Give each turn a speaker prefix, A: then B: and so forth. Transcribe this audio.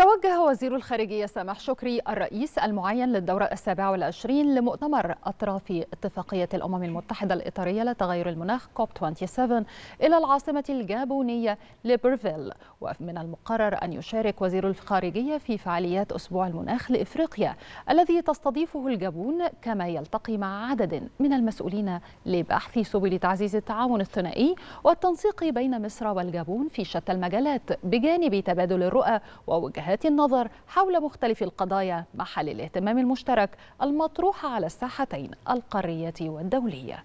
A: توجه وزير الخارجية سامح شكري الرئيس المعين للدورة السابعة والعشرين لمؤتمر أطراف اتفاقية الأمم المتحدة الإطارية لتغير المناخ كوب 27 إلى العاصمة الجابونية ليبرفيل ومن المقرر أن يشارك وزير الخارجية في فعاليات أسبوع المناخ لإفريقيا الذي تستضيفه الجابون كما يلتقي مع عدد من المسؤولين لبحث سبل تعزيز التعاون الثنائي والتنسيق بين مصر والجابون في شتى المجالات بجانب تبادل الرؤى ووجهات وجهات النظر حول مختلف القضايا محل الاهتمام المشترك المطروحه على الساحتين القاريه والدوليه